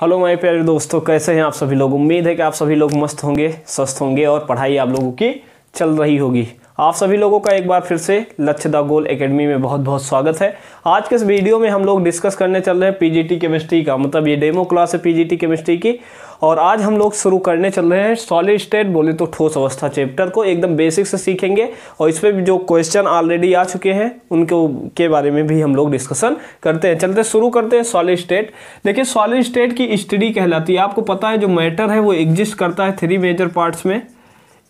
hello मेरे प्यारे दोस्तों कैसे हैं आप सभी लोग उम्मीद है कि आप सभी लोग मस्त होंगे स्वस्थ होंगे और पढ़ाई आप लोगों की चल रही होगी आप सभी लोगों का एक बार फिर से लक्ष्य द गोल एकेडमी में बहुत बहुत स्वागत है आज के इस वीडियो में हम लोग डिस्कस करने चल रहे हैं पीजीटी केमिस्ट्री का मतलब ये डेमो क्लास है पीजीटी केमिस्ट्री की और आज हम लोग शुरू करने चल रहे हैं सॉलिड स्टेट बोले तो ठोस अवस्था चैप्टर को एकदम बेसिक से सीखेंगे और इस पर जो क्वेश्चन ऑलरेडी आ चुके हैं उनके के बारे में भी हम लोग डिस्कशन करते हैं चलते शुरू करते हैं सॉलिड स्टेट देखिए सॉलिड स्टेट की स्टडी कहलाती है आपको पता है जो मैटर है वो एग्जिस्ट करता है थ्री मेजर पार्ट्स में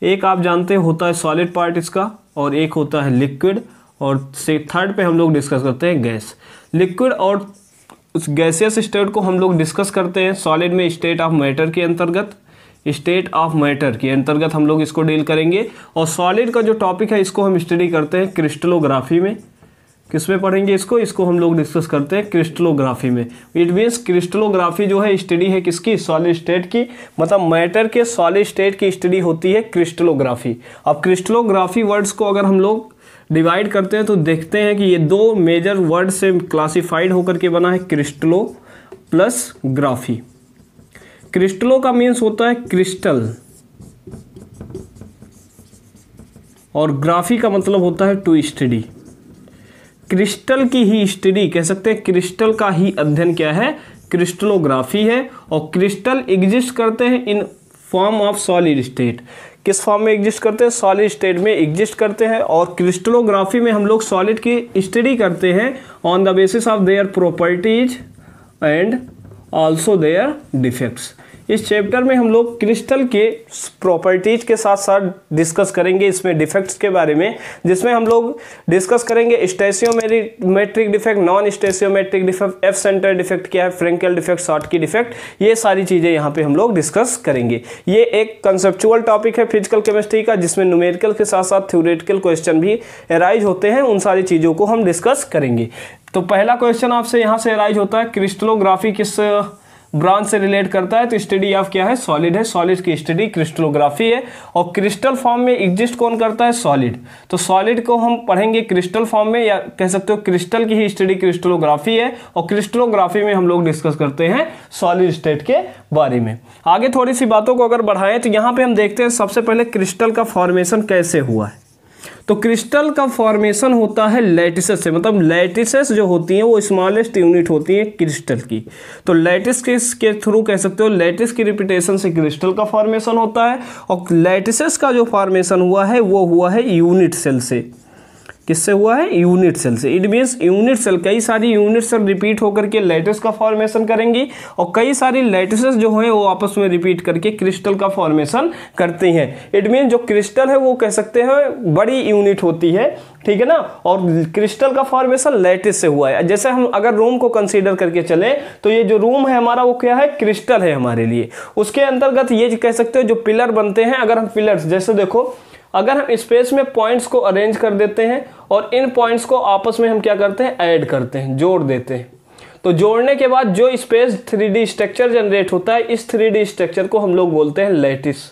एक आप जानते हैं होता है सॉलिड पार्ट इसका और एक होता है लिक्विड और से थर्ड पे हम लोग डिस्कस करते हैं गैस लिक्विड और उस गैसियस स्टेट को हम लोग डिस्कस करते हैं सॉलिड में स्टेट ऑफ मैटर के अंतर्गत स्टेट ऑफ मैटर के अंतर्गत हम लोग इसको डील करेंगे और सॉलिड का जो टॉपिक है इसको हम स्टडी करते हैं क्रिस्टलोग्राफी में किस में पढ़ेंगे इसको इसको हम लोग डिस्कस करते हैं क्रिस्टलोग्राफी में इट मीन्स क्रिस्टलोग्राफी जो है स्टडी है किसकी सॉलिड स्टेट की मतलब मैटर के सॉलिड स्टेट की स्टडी होती है क्रिस्टलोग्राफी अब क्रिस्टलोग्राफी वर्ड्स को अगर हम लोग डिवाइड करते हैं तो देखते हैं कि ये दो मेजर वर्ड से क्लासिफाइड होकर के बना है क्रिस्टलो प्लस ग्राफी क्रिस्टलो का मीन्स होता है क्रिस्टल और ग्राफी का मतलब होता है टू स्टडी क्रिस्टल की ही स्टडी कह सकते हैं क्रिस्टल का ही अध्ययन क्या है क्रिस्टलोग्राफी है और क्रिस्टल एग्जिस्ट करते हैं in form of solid state किस फॉर्म में एग्जिस्ट करते हैं सॉलिड स्टेट में एग्जिस्ट करते हैं और क्रिस्टलोग्राफी में हम लोग सॉलिड की स्टडी करते हैं on the basis of their properties and also their defects इस चैप्टर में हम लोग क्रिस्टल के प्रॉपर्टीज के साथ साथ डिस्कस करेंगे इसमें डिफेक्ट्स के बारे में जिसमें हम लोग डिस्कस करेंगे metric defect non stoichiometric defect F center defect क्या है Frenkel defect Schottky defect ये सारी चीज़ें यहाँ पे हम लोग डिस्कस करेंगे ये एक कंसेप्चुअल टॉपिक है फिजिकल केमिस्ट्री का जिसमें न्यूमेरिकल के साथ साथ थ्योरेटिकल क्वेश्चन भी एराइज होते हैं उन सारी चीज़ों को हम डिस्कस करेंगे तो पहला क्वेश्चन आपसे यहाँ से एराइज होता है क्रिस्टलोग्राफी किस ब्रांच से रिलेट करता है तो स्टडी ऑफ क्या है सॉलिड है सॉलिड की स्टडी क्रिस्टलोग्राफी है और क्रिस्टल फॉर्म में एग्जिस्ट कौन करता है सॉलिड तो सॉलिड को हम पढ़ेंगे क्रिस्टल फॉर्म में या कह सकते हो क्रिस्टल की ही स्टडी क्रिस्टलोग्राफी है और क्रिस्टलोग्राफी में हम लोग डिस्कस करते हैं सॉलिड स्टेट के बारे में आगे थोड़ी सी बातों को अगर बढ़ाएं तो यहाँ पर हम देखते हैं सबसे पहले क्रिस्टल का फॉर्मेशन कैसे हुआ है तो क्रिस्टल का फॉर्मेशन होता है लेटिसेस से मतलब लेटिसेस जो होती हैं वो स्मॉलेस्ट यूनिट होती है क्रिस्टल की तो लेटिस के, के थ्रू कह सकते हो लेटिस की रिपीटेशन से क्रिस्टल का फॉर्मेशन होता है और लेटिसेस का जो फॉर्मेशन हुआ है वो हुआ है यूनिट सेल से किससे हुआ है यूनिट सेल से इट मीन्स यूनिट सेल कई सारी यूनिट सेल रिपीट होकर के लेटेस का फॉर्मेशन करेंगी और कई सारी लेटेस जो हैं वो आपस में रिपीट करके क्रिस्टल का फॉर्मेशन करती हैं इट मीन्स जो क्रिस्टल है वो कह सकते हैं बड़ी यूनिट होती है ठीक है ना और क्रिस्टल का फॉर्मेशन लेटेस्ट से हुआ है जैसे हम अगर रूम को कंसीडर करके चले तो ये जो रूम है हमारा वो क्या है क्रिस्टल है हमारे लिए उसके अंतर्गत ये कह सकते हो जो पिलर बनते हैं अगर हम पिलर्स जैसे देखो अगर हम स्पेस में पॉइंट्स को अरेंज कर देते हैं और इन पॉइंट्स को आपस में हम क्या करते हैं ऐड करते हैं जोड़ देते हैं तो जोड़ने के बाद जो स्पेस थ्री स्ट्रक्चर जनरेट होता है इस थ्री स्ट्रक्चर को हम लोग बोलते हैं लेटिस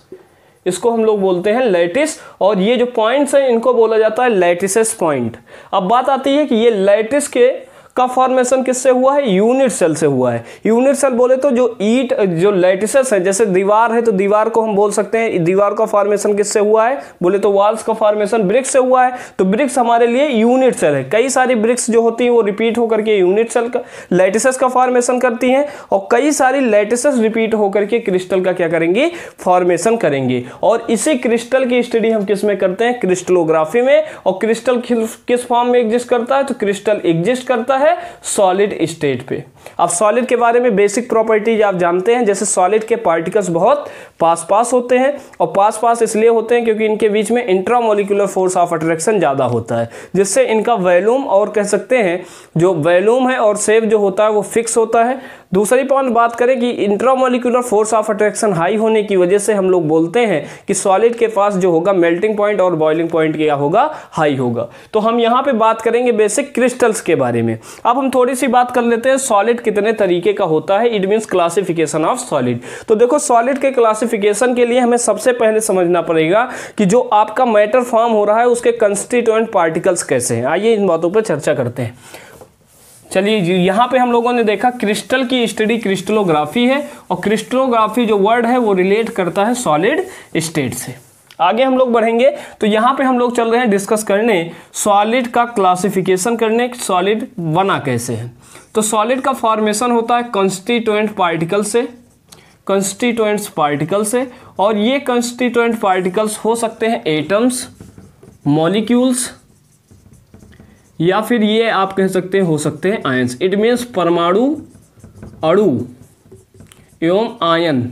इसको हम लोग बोलते हैं लेटिस और ये जो पॉइंट्स हैं इनको बोला जाता है लेटिस पॉइंट अब बात आती है कि ये लेटिस के का फॉर्मेशन किससे हुआ है यूनिट सेल से हुआ है यूनिट सेल बोले तो जो ईट जो लेटिसस है जैसे दीवार है तो दीवार को हम बोल सकते हैं दीवार का फॉर्मेशन किससे हुआ है बोले तो वॉल्स का फॉर्मेशन ब्रिक्स से हुआ है तो ब्रिक्स हमारे लिए यूनिट सेल है कई सारी ब्रिक्स जो होती हैं वो रिपीट होकर के यूनिट सेल का लेटिसस का फॉर्मेशन करती हैं और कई सारी लेटिसस रिपीट होकर के क्रिस्टल का क्या करेंगी फॉर्मेशन करेंगी और इसी क्रिस्टल की स्टडी हम किस में करते हैं क्रिस्टलोग्राफी में और क्रिस्टल किस फॉर्म में एग्जिस्ट करता है तो क्रिस्टल एग्जिस्ट करता है है सॉलिड स्टेट पे अब सॉलिड के बारे में बेसिक प्रॉपर्टीज आप जानते हैं जैसे सॉलिड के पार्टिकल्स बहुत पास पास होते हैं और पास पास इसलिए होते हैं क्योंकि इनके बीच में इंट्रामोलिकुलर फोर्स ऑफ अट्रैक्शन ज़्यादा होता है जिससे इनका वैलूम और कह सकते हैं जो वैलूम है और सेव जो होता है वो फिक्स होता है दूसरी पॉइंट बात करें कि intramolecular force of attraction high होने की वजह से हम लोग बोलते हैं कि सॉलिड के पास जो होगा मेल्टिंग पॉइंट और बॉइलिंग पॉइंट क्या होगा हाई होगा तो हम यहाँ पर बात करेंगे बेसिक क्रिस्टल्स के बारे में अब हम थोड़ी सी बात कर लेते हैं सॉलिड सॉलिड कितने तरीके का होता है it means classification of solid तो देखो सॉलिड के क्लासिफिकेशन के लिए हमें सबसे पहले समझना पड़ेगा कि जो आपका मैटर फॉर्म हो रहा है उसके कंस्टिट्यूएंट पार्टिकल्स कैसे हैं आइए इन बातों पर चर्चा करते हैं चलिए जी यहाँ पे हम लोगों ने देखा क्रिस्टल की स्टडी क्रिस्टलोग्राफी है और क्रिस्टलोग्राफी जो वर्ड है वो रिलेट करता है सॉलिड स्टेट से आगे हम लोग बढ़ेंगे तो यहाँ पे हम लोग चल रहे हैं डिस्कस करने सॉलिड का क्लासिफिकेशन करने सॉलिड बना कैसे है तो सॉलिड का फॉर्मेशन होता है कंस्टिट्यूएंट पार्टिकल से कंस्टिट्यूएंट्स पार्टिकल से और ये कंस्टिट्यूएंट पार्टिकल्स हो सकते हैं एटम्स मॉलिक्यूल्स या फिर ये आप कह सकते हैं हो सकते हैं आयंस इट मीन्स परमाणु अणु एवं आयन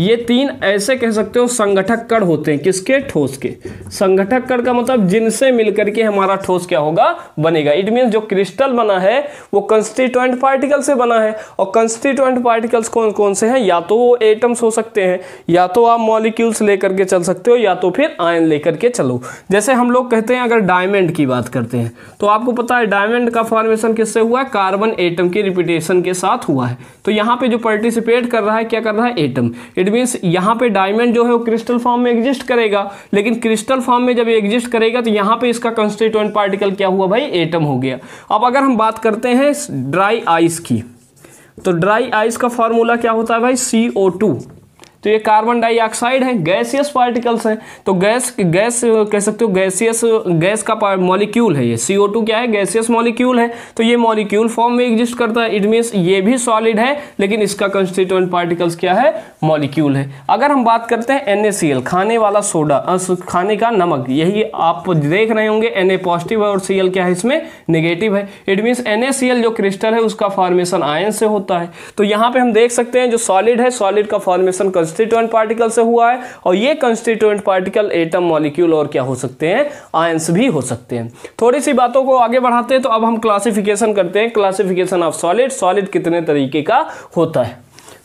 ये तीन ऐसे कह सकते हो संगठक कण होते हैं किसके ठोस के संगठक कण का मतलब जिनसे मिलकर के हमारा ठोस क्या होगा बनेगा इट मीन जो क्रिस्टल बना है वो कंस्टिट्यूएंट पार्टिकल से बना है और कंस्टिट्यूएंट पार्टिकल्स कौन कौन से हैं या तो वो एटम्स हो सकते हैं या तो आप मॉलिक्यूल्स लेकर के चल सकते हो या तो फिर आयन लेकर के चलो जैसे हम लोग कहते हैं अगर डायमंड की बात करते हैं तो आपको पता है डायमंड का फॉर्मेशन किससे हुआ है कार्बन एटम की रिपीटेशन के साथ हुआ है तो यहाँ पे जो पार्टिसिपेट कर रहा है क्या कर रहा है एटम इट इट मीन्स यहाँ पे डायमंड जो है वो क्रिस्टल फॉर्म में एग्जिस्ट करेगा लेकिन क्रिस्टल फॉर्म में जब एग्जिस्ट करेगा तो यहाँ पे इसका कंस्टिट्यूएंट पार्टिकल क्या हुआ भाई एटम हो गया अब अगर हम बात करते हैं ड्राई आइस की तो ड्राई आइस का फॉर्मूला क्या होता है भाई सी ओ टू तो ये कार्बन डाइऑक्साइड है गैसियस पार्टिकल्स हैं तो गैस गैस कह सकते हो गैसियस गैस का मॉलिक्यूल है ये सी क्या है गैसियस मॉलिक्यूल है तो ये मॉलिक्यूल फॉर्म में एग्जिस्ट करता है इट ये भी सॉलिड है लेकिन इसका कंस्टिट्यूएंट पार्टिकल्स क्या है मॉलिक्यूल है अगर हम बात करते हैं एन खाने वाला सोडा खाने का नमक यही आप देख रहे होंगे एन पॉजिटिव है और सी क्या है इसमें निगेटिव है इट मीन्स एन जो क्रिस्टल है उसका फॉर्मेशन आयन से होता है तो यहाँ पे हम देख सकते हैं जो सॉलिड है सॉलिड का फॉर्मेशन कंस्टिट्यूएंट पार्टिकल से हुआ है और ये कंस्टिट्यूएंट पार्टिकल एटम मॉलिक्यूल और क्या हो सकते हैं आयंस भी हो सकते हैं थोड़ी सी बातों को आगे बढ़ाते हैं तो अब हम क्लासिफिकेशन करते हैं क्लासिफिकेशन ऑफ सॉलिड सॉलिड कितने तरीके का होता है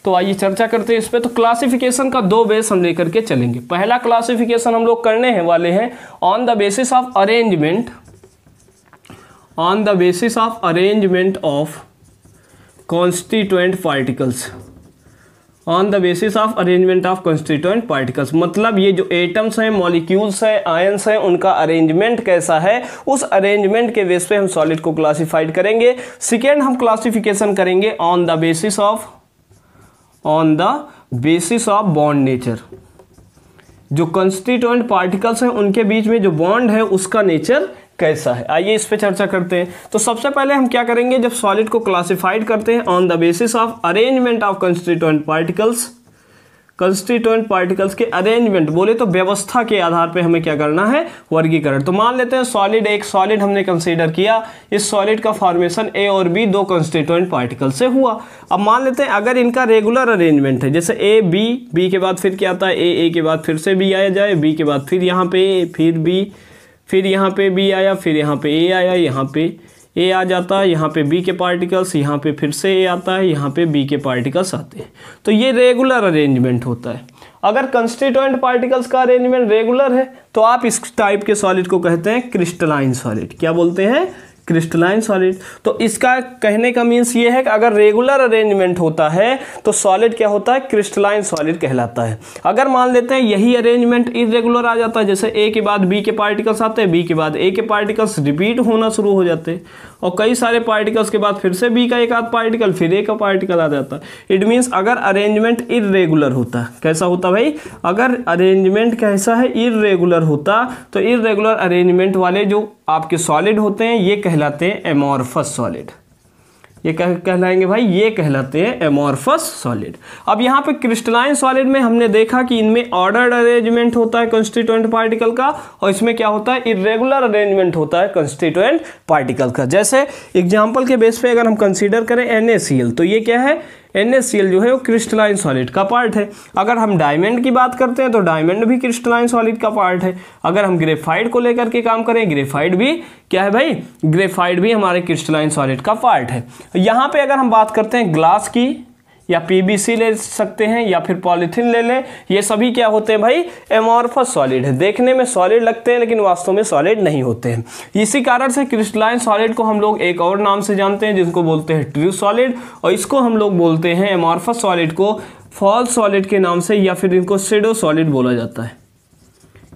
तो आइए चर्चा करते हैं इस पर तो क्लासिफिकेशन का दो बेस हम लेकर के चलेंगे पहला क्लासिफिकेशन हम लोग करने हैं वाले हैं on the basis of arrangement on the basis of arrangement of constituent particles on the basis of arrangement of constituent particles मतलब ये जो एटम्स हैं मॉलिक्यूल्स हैं आयंस हैं उनका अरेंजमेंट कैसा है उस अरेंजमेंट के बेस पे हम सॉलिड को क्लासिफाइड करेंगे सेकेंड हम क्लासिफिकेशन करेंगे on the basis of on the basis of bond nature जो कंस्टिट्यूएंट पार्टिकल्स हैं उनके बीच में जो बॉन्ड है उसका नेचर कैसा है आइए इस पे चर्चा करते हैं तो सबसे पहले हम क्या करेंगे जब सॉलिड को क्लासिफाइड करते हैं on the basis of arrangement of constituent particles constituent particles के अरेंजमेंट बोले तो व्यवस्था के आधार पे हमें क्या करना है वर्गीकरण तो मान लेते हैं सॉलिड एक सॉलिड हमने कंसीडर किया इस सॉलिड का फॉर्मेशन ए और बी दो कंस्टिट्यूएंट पार्टिकल से हुआ अब मान लेते हैं अगर इनका रेगुलर अरेंजमेंट है जैसे ए बी बी के बाद फिर क्या आता है ए ए के बाद फिर से बी आया जाए बी के बाद फिर यहाँ पे फिर बी फिर यहाँ पे बी आया फिर यहाँ पे ए आया यहाँ पे ए आ जाता है यहाँ पे बी के पार्टिकल्स यहाँ पे फिर से ए आता है यहाँ पे बी के पार्टिकल्स आते हैं तो ये रेगुलर अरेंजमेंट होता है अगर कंस्टिट्यूएंट पार्टिकल्स का अरेंजमेंट रेगुलर है तो आप इस टाइप के सॉलिड को कहते हैं क्रिस्टलाइन सॉलिड क्या बोलते हैं क्रिस्टलाइन सॉलिड तो इसका कहने का मीन्स ये है कि अगर रेगुलर अरेंजमेंट होता है तो सॉलिड क्या होता है क्रिस्टलाइन सॉलिड कहलाता है अगर मान लेते हैं यही अरेंजमेंट इरेगुलर आ जाता है जैसे ए के बाद बी के पार्टिकल्स आते हैं बी के बाद ए के पार्टिकल्स रिपीट होना शुरू हो जाते हैं और कई सारे पार्टिकल्स के बाद फिर से बी का एक आध पार्टिकल फिर ए का पार्टिकल आ जाता है इट मीन्स अगर अरेंजमेंट इरेगुलर होता कैसा होता भाई अगर अरेंजमेंट कैसा है इरेगुलर होता तो इरेगुलर अरेंजमेंट वाले जो आपके सॉलिड होते हैं ये कहलाते हैं एमोरफस सॉलिड ये कह कहलाएंगे भाई ये कहलाते हैं एमोरफस सॉलिड अब यहाँ पे क्रिस्टलाइन सॉलिड में हमने देखा कि इनमें ऑर्डर्ड अरेंजमेंट होता है कंस्टिट्यूएंट पार्टिकल का और इसमें क्या होता है इरेगुलर अरेंजमेंट होता है कंस्टिट्यूएंट पार्टिकल का जैसे एग्जाम्पल के बेस पे अगर हम कंसिडर करें एन तो ये क्या है एन जो है वो क्रिस्टलाइन सॉलिड का पार्ट है अगर हम डायमंड की बात करते हैं तो डायमंड भी क्रिस्टलाइन सॉलिड का पार्ट है अगर हम ग्रेफाइड को लेकर के काम करें ग्रेफाइड भी क्या है भाई ग्रेफाइड भी हमारे क्रिस्टलाइन सॉलिड का पार्ट है यहाँ पे अगर हम बात करते हैं ग्लास की या पीबीसी ले सकते हैं या फिर पॉलीथीन ले लें ये सभी क्या होते हैं भाई एमोरफस सॉलिड है देखने में सॉलिड लगते हैं लेकिन वास्तव में सॉलिड नहीं होते हैं इसी कारण से क्रिस्टलाइन सॉलिड को हम लोग एक और नाम से जानते हैं जिसको बोलते हैं ट्रू सॉलिड और इसको हम लोग बोलते हैं एमॉर्फस सॉलिड को फॉल्स सॉलिड के नाम से या फिर इनको सेडो सॉलिड बोला जाता है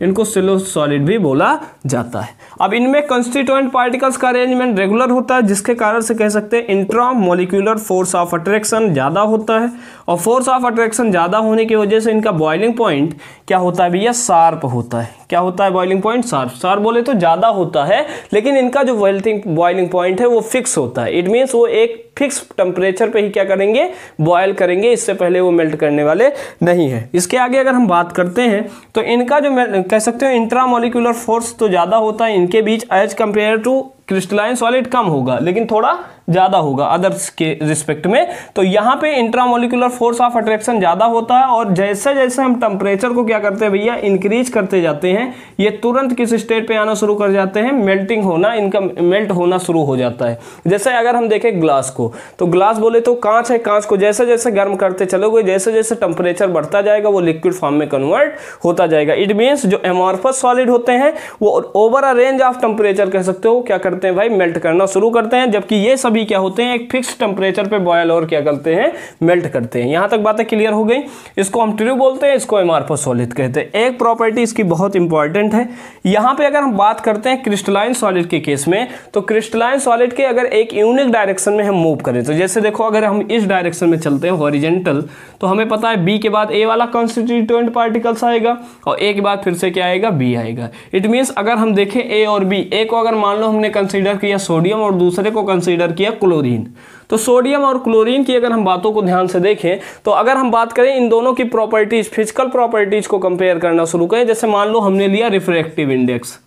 इनको सिलो सॉलिड भी बोला जाता है अब इनमें कंस्टिट्यूएंट पार्टिकल्स का अरेंजमेंट रेगुलर होता है जिसके कारण से कह सकते हैं intramolecular force of attraction ज़्यादा होता है और फोर्स ऑफ अट्रैक्शन ज़्यादा होने की वजह से इनका बॉइलिंग पॉइंट क्या होता है भैया शार्प होता है क्या होता है बॉइलिंग पॉइंट शार्प शार्प बोले तो ज़्यादा होता है लेकिन इनका जो बॉइलिंग पॉइंट है वो फिक्स होता है इट मीन्स वो एक फिक्स टेम्परेचर पे ही क्या करेंगे बॉयल करेंगे इससे पहले वो मेल्ट करने वाले नहीं है इसके आगे अगर हम बात करते हैं तो इनका जो कह सकते हो इंट्रामोलिकुलर फोर्स तो ज़्यादा होता है इनके बीच as compare to crystalline solid कम होगा लेकिन थोड़ा ज़्यादा होगा अदर्स के रिस्पेक्ट में तो यहाँ पे इंट्रामोलिकुलर फोर्स ऑफ अट्रैक्शन ज़्यादा होता है और जैसे जैसे हम टेम्परेचर को क्या करते हैं भैया इंक्रीज करते जाते हैं ये तुरंत किस स्टेट पे आना शुरू कर जाते हैं मेल्टिंग होना इनका मेल्ट होना शुरू हो जाता है जैसे अगर हम देखें ग्लास को तो ग्लास बोले तो कांच है कांच को जैसे जैसे गर्म करते चलोगे जैसे जैसे टेम्परेचर बढ़ता जाएगा वो लिक्विड फॉर्म में कन्वर्ट होता जाएगा इट मीन्स जो एमॉर्फस सॉलिड होते हैं वो over a range of temperature कह सकते हो क्या करते करते हैं भाई मेल्ट करना शुरू करते हैं जबकि ये सभी क्या होते हैं एक फिक्स टेम्परेचर पे बॉयल और क्या करते हैं मेल्ट करते हैं यहाँ तक बातें क्लियर हो गई इसको हम ट्रू बोलते हैं इसको एम सॉलिड कहते हैं एक प्रॉपर्टी इसकी बहुत इंपॉर्टेंट है यहाँ पर अगर हम बात करते हैं क्रिस्टलाइन सॉलिड के केस में तो क्रिस्टलाइन सॉलिड के अगर एक यूनिक डायरेक्शन में हम मूव करें तो जैसे देखो अगर हम इस डायरेक्शन में चलते हैं हॉरिजेंटल तो हमें पता है बी के बाद ए वाला कॉन्स्टिट्यूटेंट पार्टिकल्स आएगा और ए के बाद फिर से क्या आएगा बी आएगा इट मीन्स अगर हम देखें ए और बी ए को अगर मान लो हमने कंसीडर किया सोडियम और दूसरे को कंसीडर किया क्लोरीन तो सोडियम और क्लोरीन की अगर हम बातों को ध्यान से देखें तो अगर हम बात करें इन दोनों की प्रॉपर्टीज़ फिजिकल प्रॉपर्टीज़ को कंपेयर करना शुरू करें जैसे मान लो हमने लिया रिफ्रैक्टिव इंडेक्स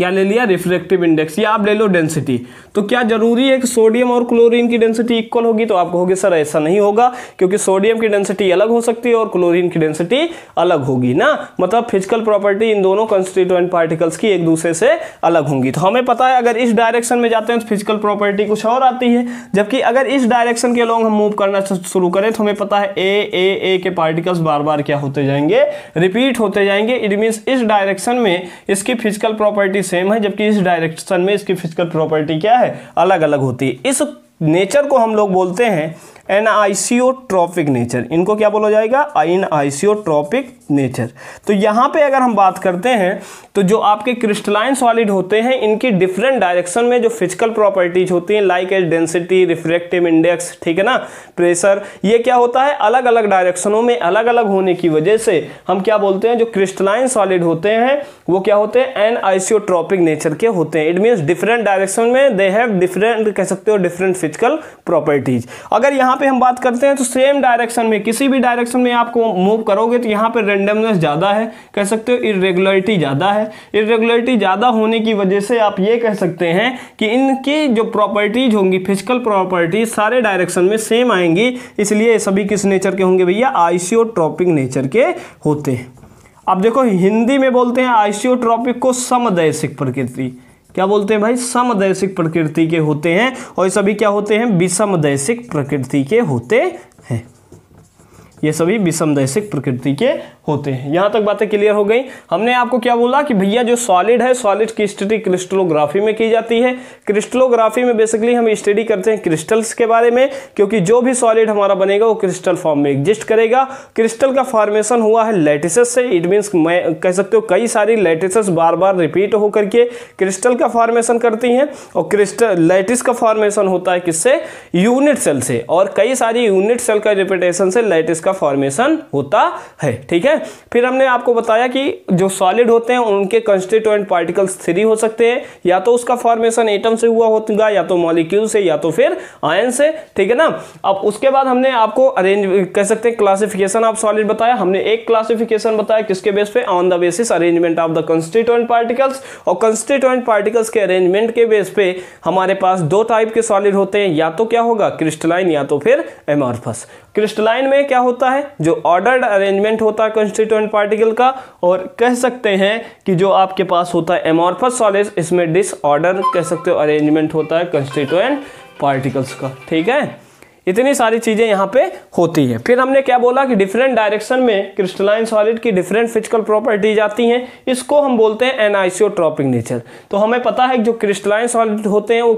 क्या ले लिया रिफ्लेक्टिव इंडेक्स या आप ले लो डेंसिटी तो क्या जरूरी है कि सोडियम और क्लोरीन की डेंसिटी इक्वल होगी तो आप कहोगे सर ऐसा नहीं होगा क्योंकि सोडियम की डेंसिटी अलग हो सकती है और क्लोरीन की डेंसिटी अलग होगी ना मतलब फिजिकल प्रॉपर्टी इन दोनों कंस्टिट्यूएंट पार्टिकल्स की एक दूसरे से अलग होंगी तो हमें पता है अगर इस डायरेक्शन में जाते हैं तो फिजिकल प्रॉपर्टी कुछ और आती है जबकि अगर इस डायरेक्शन के अलॉन्ग हम मूव करना शुरू करें तो हमें पता है ए ए ए के पार्टिकल्स बार बार क्या होते जाएंगे रिपीट होते जाएंगे इट मीन्स इस डायरेक्शन में इसकी फिजिकल प्रॉपर्टी सेम है जबकि इस डायरेक्शन में इसकी फिजिकल प्रॉपर्टी क्या है अलग अलग होती है इस नेचर को हम लोग बोलते हैं एन आइसियोट्रॉपिक नेचर इनको क्या बोला जाएगा इन आइसियोट्रॉपिक नेचर तो यहाँ पे अगर हम बात करते हैं तो जो आपके क्रिस्टलाइन सॉलिड होते हैं इनकी डिफरेंट डायरेक्शन में जो फिजिकल प्रॉपर्टीज होती हैं like as density refractive index ठीक है ना प्रेशर ये क्या होता है अलग अलग डायरेक्शनों में अलग अलग होने की वजह से हम क्या बोलते हैं जो क्रिस्टलाइन सॉलिड होते हैं वो क्या होते हैं एन आइसियोट्रॉपिक नेचर के होते हैं इट मीन्स डिफरेंट डायरेक्शन में दे हैव डिफरेंट कह सकते हो डिफरेंट फिजिकल प्रॉपर्टीज अगर यहाँ पे हम बात करते हैं तो सेम डायरेक्शन में किसी भी डायरेक्शन में आपको मूव करोगे तो यहाँ पे रेंडमनेस ज़्यादा है कह सकते हो इरेगुलरिटी ज़्यादा है इरेगुलरिटी ज़्यादा होने की वजह से आप ये कह सकते हैं कि इनकी जो प्रॉपर्टीज़ होंगी फिजिकल प्रॉपर्टीज सारे डायरेक्शन में सेम आएंगी इसलिए सभी किस नेचर के होंगे भैया आई नेचर के होते हैं अब देखो हिंदी में बोलते हैं आइसियोट्रॉपिक को समदैशिक प्रकृति क्या बोलते हैं भाई समदैशिक प्रकृति के होते हैं और ये सभी क्या होते हैं विषमदैशिक प्रकृति के होते हैं ये सभी विषमदैशिक प्रकृति के होते हैं यहाँ तक बातें क्लियर हो गई हमने आपको क्या बोला कि भैया जो सॉलिड है सॉलिड की स्टडी क्रिस्टलोग्राफी में की जाती है क्रिस्टलोग्राफी में बेसिकली हम स्टडी करते हैं क्रिस्टल्स के बारे में क्योंकि जो भी सॉलिड हमारा बनेगा वो क्रिस्टल फॉर्म में एग्जिस्ट करेगा क्रिस्टल का फॉर्मेशन हुआ है लेटिसस से इट मीन्स मैं कह सकते हो कई सारी लेटिसेस बार बार रिपीट होकर के क्रिस्टल का फॉर्मेशन करती हैं और क्रिस्टल लेटिस का फॉर्मेशन होता है किससे यूनिट सेल से और कई सारी यूनिट सेल का रिपीटेशन से लेटिस का फॉर्मेशन होता है ठीक है है फिर हमने आपको बताया कि जो सॉलिड होते हैं उनके कंस्टिट्यूएंट पार्टिकल्स थ्री हो सकते हैं या तो उसका फॉर्मेशन एटम से हुआ होगा या तो मॉलिक्यूल से या तो फिर आयन से ठीक है ना अब उसके बाद हमने आपको अरेंज कह सकते हैं क्लासिफिकेशन ऑफ सॉलिड बताया हमने एक क्लासिफिकेशन बताया किसके बेस पे on the basis arrangement of the constituent particles और कंस्टिट्यूएंट पार्टिकल्स के अरेंजमेंट के बेस पे हमारे पास दो टाइप के सॉलिड होते हैं या तो क्या होगा क्रिस्टलाइन या तो फिर एमॉर्फस क्रिस्टलाइन में क्या होता है जो ऑर्डर्ड अरेंजमेंट होता है कॉन्स्टिट्यूएंट पार्टिकल का और कह सकते हैं कि जो आपके पास होता है एमोर्फस सॉलिड इसमें डिसऑर्डर कह सकते हो अरेंजमेंट होता है कॉन्स्टिट्यूएंट पार्टिकल्स का ठीक है इतनी सारी चीज़ें यहाँ पे होती है फिर हमने क्या बोला कि डिफरेंट डायरेक्शन में क्रिस्टलाइन सॉलिड की डिफरेंट फिजिकल प्रॉपर्टीज आती हैं इसको हम बोलते हैं एनआईसीओट्रॉपिक नेचर तो हमें पता है जो क्रिस्टलाइन सॉलिड होते हैं वो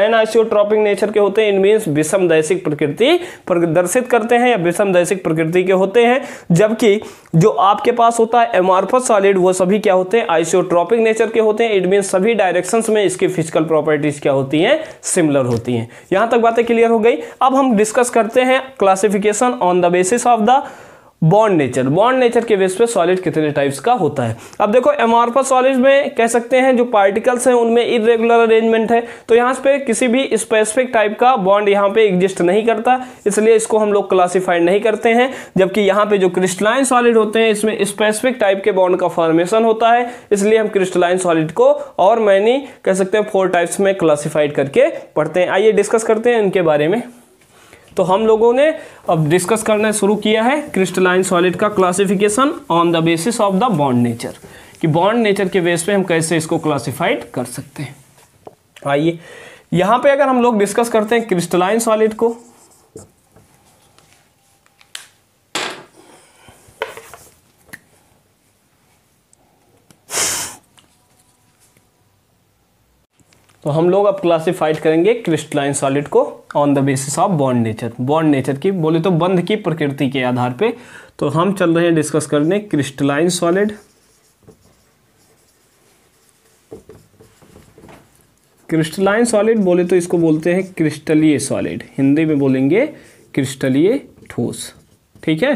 एनआईसीओट्रॉपिक नेचर के होते हैं इनमीन्स विषम दैसिक प्रकृति प्रदर्शित करते हैं या विषम दैसिक प्रकृति के होते हैं जबकि जो आपके पास होता है एमार्फस सॉलिड वो सभी क्या होते हैं आइसियोट्रॉपिक नेचर के होते हैं इट मीन सभी डायरेक्शन में इसकी फिजिकल प्रॉपर्टीज क्या होती है सिमिलर होती है यहां तक बातें क्लियर हो गई अब अब हम डिस्कस करते हैं classification on the basis of the bond nature bond nature के बेस पे सॉलिड कितने टाइप्स का होता है अब देखो एमआरपा सॉलिड में कह सकते हैं जो पार्टिकल्स हैं उनमें इरेगुलर अरेंजमेंट है तो यहाँ पे किसी भी स्पेसिफिक टाइप का बॉन्ड यहाँ पे एग्जिस्ट नहीं करता इसलिए इसको हम लोग क्लासिफाइड नहीं करते हैं जबकि यहाँ पे जो क्रिस्टलाइन सॉलिड होते हैं इसमें स्पेसिफिक टाइप के बॉन्ड का फॉर्मेशन होता है इसलिए हम क्रिस्टलाइन सॉलिड को और मैनी कह सकते हैं फोर टाइप्स में क्लासीफाइड करके पढ़ते हैं आइए डिस्कस करते हैं इनके बारे में तो हम लोगों ने अब डिस्कस करना शुरू किया है क्रिस्टलाइन सॉलिड का classification on the basis of the bond nature कि बॉन्ड नेचर के बेस पे हम कैसे इसको क्लासिफाइड कर सकते हैं आइए यहां पे अगर हम लोग डिस्कस करते हैं क्रिस्टलाइन सॉलिड को तो हम लोग अब क्लासिफाइड करेंगे क्रिस्टलाइन सॉलिड को on the basis of bond nature bond nature की बोले तो बंध की प्रकृति के आधार पे तो हम चल रहे हैं डिस्कस करने क्रिस्टलाइन सॉलिड क्रिस्टलाइन सॉलिड बोले तो इसको बोलते हैं क्रिस्टलीय सॉलिड हिंदी में बोलेंगे क्रिस्टलीय ठोस ठीक है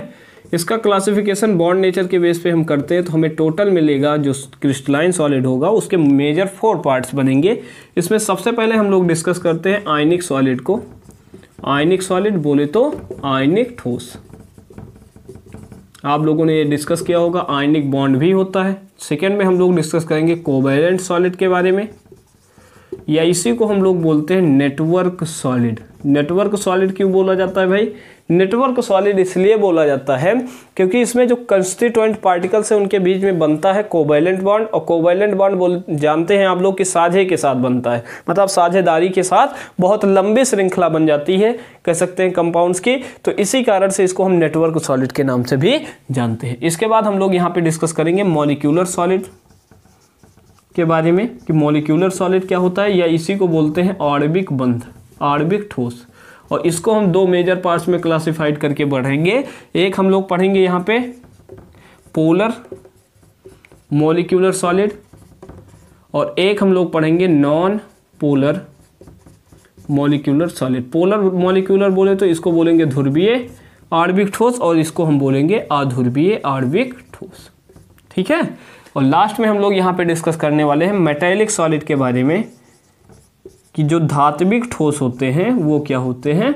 इसका क्लासिफिकेशन बॉन्ड नेचर के बेस पे हम करते हैं तो हमें टोटल मिलेगा जो क्रिस्टलाइन सॉलिड होगा उसके मेजर फोर पार्ट्स बनेंगे इसमें सबसे पहले हम लोग डिस्कस करते हैं आयनिक सॉलिड को आयनिक सॉलिड बोले तो आयनिक ठोस आप लोगों ने ये डिस्कस किया होगा आयनिक बॉन्ड भी होता है सेकेंड में हम लोग डिस्कस करेंगे कोवेलेंट सॉलिड के बारे में या इसी को हम लोग बोलते हैं नेटवर्क सॉलिड नेटवर्क सॉलिड क्यों बोला जाता है भाई नेटवर्क सॉलिड इसलिए बोला जाता है क्योंकि इसमें जो कंस्टिट्यूएंट पार्टिकल्स है उनके बीच में बनता है कोवेलेंट बॉन्ड और कोवेलेंट बॉन्ड बोल जानते हैं आप लोग कि साझे के साथ बनता है मतलब साझेदारी के साथ बहुत लंबी श्रृंखला बन जाती है कह सकते हैं कंपाउंड्स की तो इसी कारण से इसको हम नेटवर्क सॉलिड के नाम से भी जानते हैं इसके बाद हम लोग यहाँ पर डिस्कस करेंगे मोलिकुलर सॉलिड के बारे में कि मोलिकुलर सॉलिड क्या होता है या इसी को बोलते हैं ऑर्बिक बंध आर्बिक ठोस और इसको हम दो मेजर पार्ट्स में क्लासिफाइड करके बढ़ेंगे एक हम लोग पढ़ेंगे यहाँ पे पोलर मोलिकुलर सॉलिड और एक हम लोग पढ़ेंगे non polar molecular solid polar molecular बोले तो इसको बोलेंगे ध्रुवीय आर्विक ठोस और इसको हम बोलेंगे आध्रुवीय आर्विक ठोस ठीक है और लास्ट में हम लोग यहाँ पे डिस्कस करने वाले हैं मेटेलिक सॉलिड के बारे में कि जो धात्विक ठोस होते हैं वो क्या होते हैं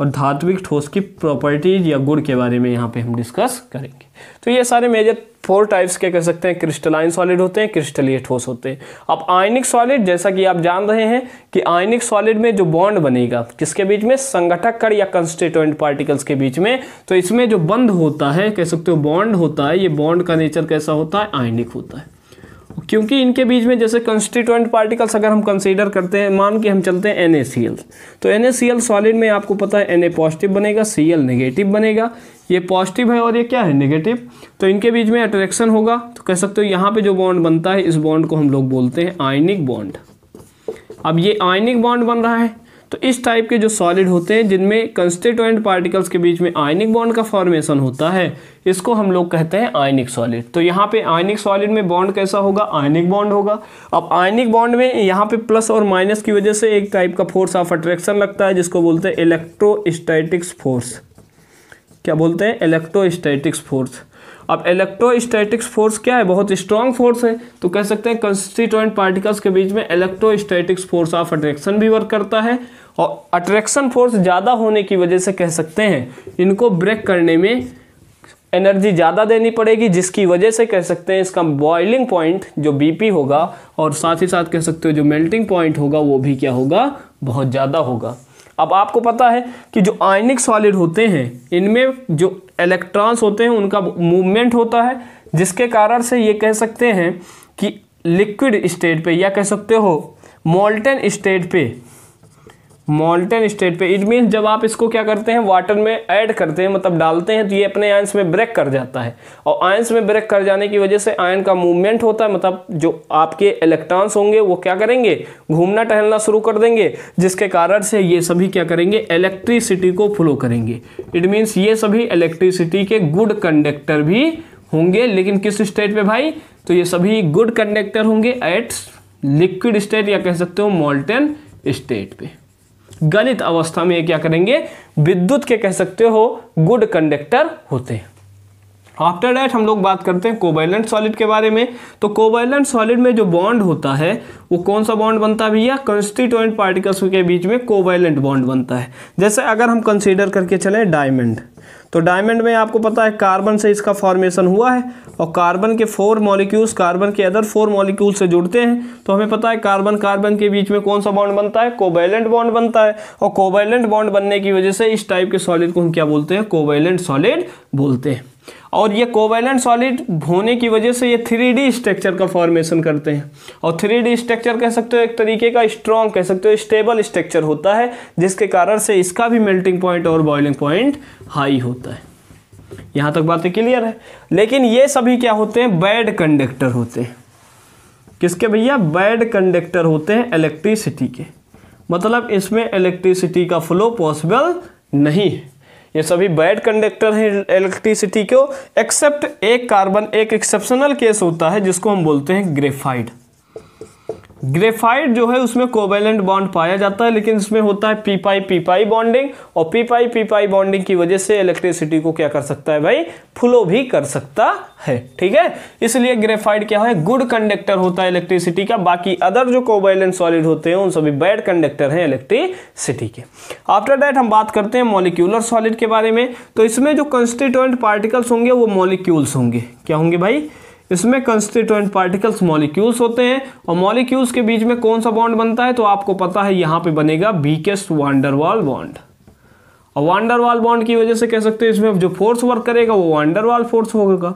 और धात्विक ठोस की प्रॉपर्टीज या गुण के बारे में यहाँ पे हम डिस्कस करेंगे तो ये सारे मेजर फोर टाइप्स के कर सकते हैं क्रिस्टलाइन सॉलिड होते हैं क्रिस्टलीय ठोस होते हैं अब आयनिक सॉलिड जैसा कि आप जान रहे हैं कि आयनिक सॉलिड में जो बॉन्ड बनेगा किसके बीच में संगठक कर या कंस्टिट्यूएंट पार्टिकल्स के बीच में तो इसमें जो बंद होता है कह सकते हो बॉन्ड होता है ये बॉन्ड का नेचर कैसा होता है आयनिक होता है क्योंकि इनके बीच में जैसे कंस्टिट्यूंट पार्टिकल्स अगर हम कंसीडर करते हैं मान के हम चलते हैं एन तो एन सॉलिड में आपको पता है एन पॉजिटिव बनेगा सी नेगेटिव बनेगा ये पॉजिटिव है और ये क्या है नेगेटिव तो इनके बीच में अट्रैक्शन होगा तो कह सकते हो यहाँ पे जो बॉन्ड बनता है इस बॉन्ड को हम लोग बोलते हैं आयनिक बॉन्ड अब ये आयनिक बॉन्ड बन रहा है तो इस टाइप के जो सॉलिड होते हैं जिनमें कंस्टिट्यूएंट पार्टिकल्स के बीच में आयनिक बॉन्ड का फॉर्मेशन होता है इसको हम लोग कहते हैं आयनिक सॉलिड तो यहाँ पे आयनिक सॉलिड में बॉन्ड कैसा होगा आयनिक बॉन्ड होगा अब आयनिक बॉन्ड में यहाँ पे प्लस और माइनस की वजह से एक टाइप का फोर्स ऑफ अट्रैक्शन लगता है जिसको बोलते हैं इलेक्ट्रोस्टैटिक्स फोर्स क्या बोलते हैं इलेक्ट्रोस्टैटिक्स फोर्स अब इलेक्ट्रोस्टैटिक्स फोर्स क्या है बहुत स्ट्रॉन्ग फोर्स है तो कह सकते हैं कंस्टिट्यूएंट पार्टिकल्स के बीच में इलेक्ट्रोस्टैटिक्स फोर्स ऑफ अट्रैक्शन भी वर्क करता है और अट्रैक्शन फोर्स ज़्यादा होने की वजह से कह सकते हैं इनको ब्रेक करने में एनर्जी ज़्यादा देनी पड़ेगी जिसकी वजह से कह सकते हैं इसका बॉइलिंग पॉइंट जो बीपी होगा और साथ ही साथ कह सकते हो जो मेल्टिंग पॉइंट होगा वो भी क्या होगा बहुत ज़्यादा होगा अब आपको पता है कि जो आयनिक सॉलिड होते हैं इनमें जो इलेक्ट्रॉन्स होते हैं उनका मूवमेंट होता है जिसके कारण से ये कह सकते हैं कि लिक्विड स्टेट पे या कह सकते हो मोल्टन स्टेट पे मॉल्टन स्टेट पे इट मीन्स जब आप इसको क्या करते हैं वाटर में ऐड करते हैं मतलब डालते हैं तो ये अपने आयंस में ब्रेक कर जाता है और आयंस में ब्रेक कर जाने की वजह से आयन का मूवमेंट होता है मतलब जो आपके इलेक्ट्रॉन्स होंगे वो क्या करेंगे घूमना टहलना शुरू कर देंगे जिसके कारण से ये सभी क्या करेंगे इलेक्ट्रिसिटी को फ्लो करेंगे इट मीन्स ये सभी इलेक्ट्रिसिटी के गुड कंडक्टर भी होंगे लेकिन किस स्टेट पर भाई तो ये सभी गुड कंडक्टर होंगे एट लिक्विड स्टेट या कह सकते हो मॉल्टन स्टेट पर गलित अवस्था में क्या करेंगे विद्युत के कह सकते हो गुड कंडक्टर होते हैं आफ्टर डैट हम लोग बात करते हैं कोवेलेंट सॉलिड के बारे में तो कोवेलेंट सॉलिड में जो बॉन्ड होता है वो कौन सा बॉन्ड बनता है भैया कंस्टिट्यूएंट पार्टिकल्स के बीच में कोवेलेंट बॉन्ड बनता है जैसे अगर हम कंसीडर करके चले डायमंड तो डायमंड में आपको पता है कार्बन से इसका फॉर्मेशन हुआ है और कार्बन के फोर मॉलिक्यूल्स कार्बन के अदर फोर मॉलिक्यूल से जुड़ते हैं तो हमें पता है कार्बन कार्बन के बीच में कौन सा बॉन्ड बनता है कोवेलेंट बॉन्ड बनता है और कोवेलेंट बॉन्ड बनने की वजह से इस टाइप के सॉलिड को हम क्या बोलते हैं कोवेलेंट सॉलिड बोलते हैं और ये कोवेलेंट सॉलिड होने की वजह से ये थ्री स्ट्रक्चर का फॉर्मेशन करते हैं और थ्री स्ट्रक्चर कह सकते हो एक तरीके का स्ट्रॉन्ग कह सकते हो स्टेबल स्ट्रक्चर होता है जिसके कारण से इसका भी मेल्टिंग पॉइंट और बॉइलिंग पॉइंट हाई होता है यहाँ तक बातें क्लियर है लेकिन ये सभी क्या होते हैं बैड कंडक्टर होते हैं किसके भैया बैड कंडक्टर होते हैं इलेक्ट्रिसिटी के मतलब इसमें इलेक्ट्रिसिटी का फ्लो पॉसिबल नहीं है ये सभी बैड कंडक्टर हैं इलेक्ट्रिसिटी को एक्सेप्ट एक कार्बन एक एक्सेप्शनल केस होता है जिसको हम बोलते हैं ग्रेफाइड ग्रेफाइट जो है उसमें कोवेलेंट बॉन्ड पाया जाता है लेकिन इसमें होता है पीपाई पीपाई बॉन्डिंग और पीपाई पीपाई बॉन्डिंग की वजह से इलेक्ट्रिसिटी को क्या कर सकता है भाई फ्लो भी कर सकता है ठीक है इसलिए ग्रेफाइट क्या है गुड कंडक्टर होता है इलेक्ट्रिसिटी का बाकी अदर जो कोवेलेंट सॉलिड होते हैं उन सभी बैड कंडक्टर हैं इलेक्ट्रिसिटी के आफ्टर डैट हम बात करते हैं मॉलिक्यूलर सॉलिड के बारे में तो इसमें जो कंस्टिट्यूएंट पार्टिकल्स होंगे वो मॉलिक्यूल्स होंगे क्या होंगे भाई इसमें कंस्टिट्यूएंट पार्टिकल्स मॉलिक्यूल्स होते हैं और मॉलिक्यूल्स के बीच में कौन सा बॉन्ड बनता है तो आपको पता है यहाँ पे बनेगा बीकेस्ट वांडरवाल बॉन्ड और वांडरवाल बॉन्ड की वजह से कह सकते हैं इसमें जो फोर्स वर्क करेगा वो वांडरवाल फोर्स होगा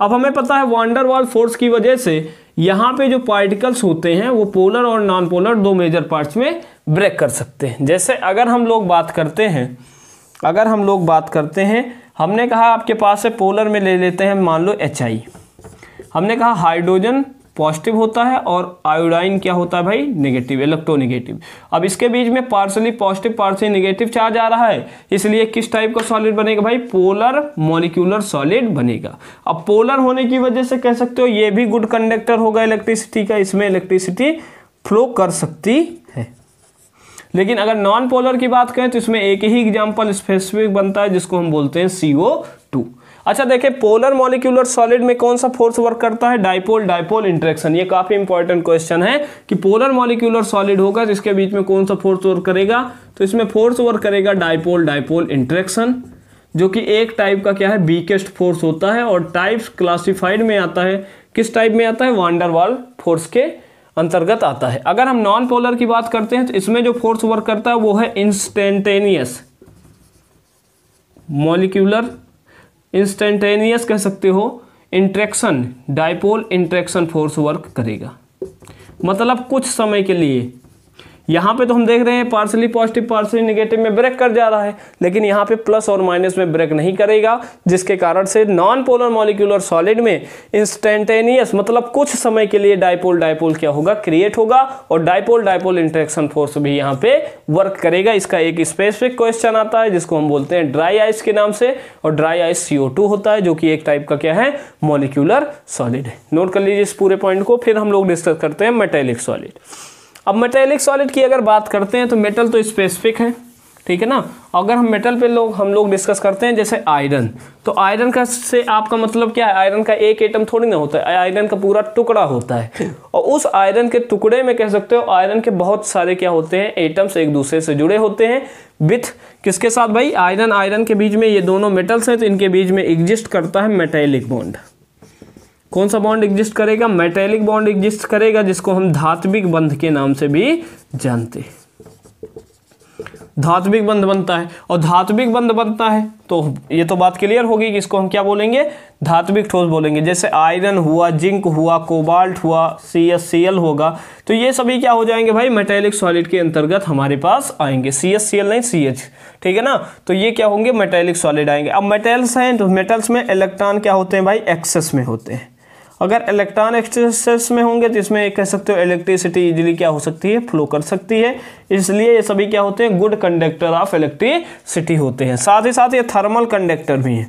अब हमें पता है वांडरवाल फोर्स की वजह से यहाँ पे जो पार्टिकल्स होते हैं वो पोलर और नॉन पोलर दो मेजर पार्ट्स में ब्रेक कर सकते हैं जैसे अगर हम लोग बात करते हैं अगर हम लोग बात करते हैं हमने कहा आपके पास से पोलर में ले लेते हैं मान लो एच आई हमने कहा हाइड्रोजन पॉजिटिव होता है और आयोडाइन क्या होता है भाई नेगेटिव इलेक्ट्रोनेगेटिव अब इसके बीच में partially positive partially negative charge आ रहा है इसलिए किस टाइप का सॉलिड बनेगा भाई पोलर मॉलिक्यूलर सॉलिड बनेगा अब पोलर होने की वजह से कह सकते हो ये भी गुड कंडक्टर होगा इलेक्ट्रिसिटी का इसमें इलेक्ट्रिसिटी फ्लो कर सकती है लेकिन अगर नॉन पोलर की बात करें तो इसमें एक ही एग्जाम्पल स्पेसिफिक बनता है जिसको हम बोलते हैं सी ओ टू अच्छा देखें पोलर मॉलिक्यूलर सॉलिड में कौन सा फोर्स वर्क करता है डाइपोल डाइपोल इंट्रेक्शन ये काफी इंपॉर्टेंट क्वेश्चन है कि पोलर मॉलिक्यूलर सॉलिड होगा जिसके बीच में कौन सा फोर्स वर्क करेगा तो इसमें फोर्स वर्क करेगा डाइपोल डाइपोल इंट्रेक्शन जो कि एक टाइप का क्या है बीकेस्ट फोर्स होता है और टाइप क्लासिफाइड में आता है किस टाइप में आता है वांडरवाल फोर्स के अंतर्गत आता है अगर हम नॉन पोलर की बात करते हैं तो इसमें जो फोर्स वर्क करता है वो है इंस्टेंटेनियस मॉलिक्यूलर इंस्टेंटेनियस कह सकते हो interaction dipole interaction force work करेगा मतलब कुछ समय के लिए यहाँ पे तो हम देख रहे हैं पार्सली पॉजिटिव पार्सली निगेटिव में ब्रेक कर जा रहा है लेकिन यहाँ पे प्लस और माइनस में ब्रेक नहीं करेगा जिसके कारण से नॉन पोलर मॉलिक्यूलर सॉलिड में इंस्टेंटेनियस मतलब कुछ समय के लिए डायपोल डायपोल क्या होगा क्रिएट होगा और डायपोल डायपोल इंट्रेक्शन फोर्स भी यहाँ पे वर्क करेगा इसका एक स्पेसिफिक क्वेश्चन आता है जिसको हम बोलते हैं ड्राई आइस के नाम से और ड्राई आइस सीओ होता है जो कि एक टाइप का क्या है मॉलिक्यूलर सॉलिड है नोट कर लीजिए इस पूरे पॉइंट को फिर हम लोग डिस्कस करते हैं मेटेलिक सॉलिड अब मेटेलिक सॉलिड की अगर बात करते हैं तो मेटल तो स्पेसिफिक है ठीक है ना अगर हम मेटल पे लोग हम लोग डिस्कस करते हैं जैसे आयरन तो आयरन का से आपका मतलब क्या है आयरन का एक एटम थोड़ी ना होता है आयरन का पूरा टुकड़ा होता है और उस आयरन के टुकड़े में कह सकते हो आयरन के बहुत सारे क्या होते हैं एटम्स एक दूसरे से जुड़े होते हैं विथ किसके साथ भाई आयरन आयरन के बीच में ये दोनों मेटल्स हैं तो इनके बीच में एग्जिस्ट करता है मेटेलिक बॉन्ड कौन सा बॉन्ड एग्जिस्ट करेगा मेटेलिक बॉन्ड एग्जिस्ट करेगा जिसको हम धात्विक बंध के नाम से भी जानते धात्विक बंध बनता है और धात्विक बंध बनता है तो ये तो बात क्लियर होगी कि इसको हम क्या बोलेंगे धात्विक ठोस बोलेंगे जैसे आयरन हुआ जिंक हुआ कोबाल्ट हुआ सी एस सी एल होगा तो ये सभी क्या हो जाएंगे भाई मेटेलिक सॉलिड के अंतर्गत हमारे पास आएंगे सी एस सी एल नहीं सी एच ठीक है ना तो ये क्या होंगे मेटेलिक सॉलिड आएंगे अब मेटेल्स हैं तो मेटल्स में इलेक्ट्रॉन क्या होते हैं भाई एक्सेस में होते हैं अगर इलेक्ट्रॉन एक्सचेंज में होंगे तो इसमें कह सकते हो इलेक्ट्रिसिटी इजिली क्या हो सकती है फ्लो कर सकती है इसलिए ये सभी क्या होते हैं गुड कंडक्टर ऑफ इलेक्ट्रिसिटी होते हैं साथ ही साथ ये थर्मल कंडक्टर भी हैं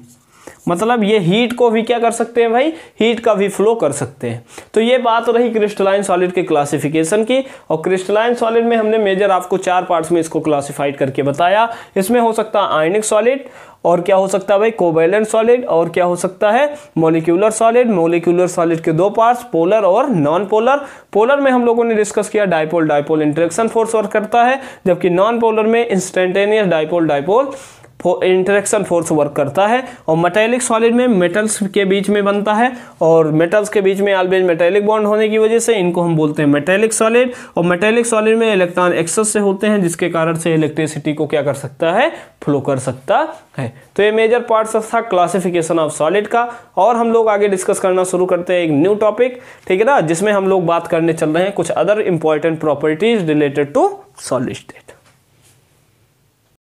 मतलब ये हीट को भी क्या कर सकते हैं भाई हीट का भी फ्लो कर सकते हैं तो ये बात रही क्रिस्टलाइन सॉलिड के क्लासिफिकेशन की और क्रिस्टलाइन सॉलिड में हमने मेजर आपको चार पार्ट्स में इसको क्लासिफाइड करके बताया इसमें हो सकता है आयनिक सॉलिड और क्या हो सकता है भाई कोवेलेंट सॉलिड और क्या हो सकता है मोलिकुलर सॉलिड मोलिकुलर सॉलिड के दो पार्ट्स पोलर और नॉन पोलर पोलर में हम लोगों ने डिस्कस किया dipole dipole interaction force work करता है जबकि नॉन पोलर में instantaneous dipole dipole interaction force work करता है और मेटेलिक सॉलिड में मेटल्स के बीच में बनता है और मेटल्स के बीच में ऑलवेज मेटेलिक बॉन्ड होने की वजह से इनको हम बोलते हैं मेटेलिक सॉलिड और मेटेलिक सॉलिड में इलेक्ट्रॉन एक्सेस से होते हैं जिसके कारण से इलेक्ट्रिसिटी को क्या कर सकता है फ्लो कर सकता है तो ये मेजर पार्ट्स था क्लासिफिकेशन ऑफ सॉलिड का और हम लोग आगे डिस्कस करना शुरू करते हैं एक न्यू टॉपिक ठीक है ना जिसमें हम लोग बात करने चल रहे हैं कुछ other important properties related to solid state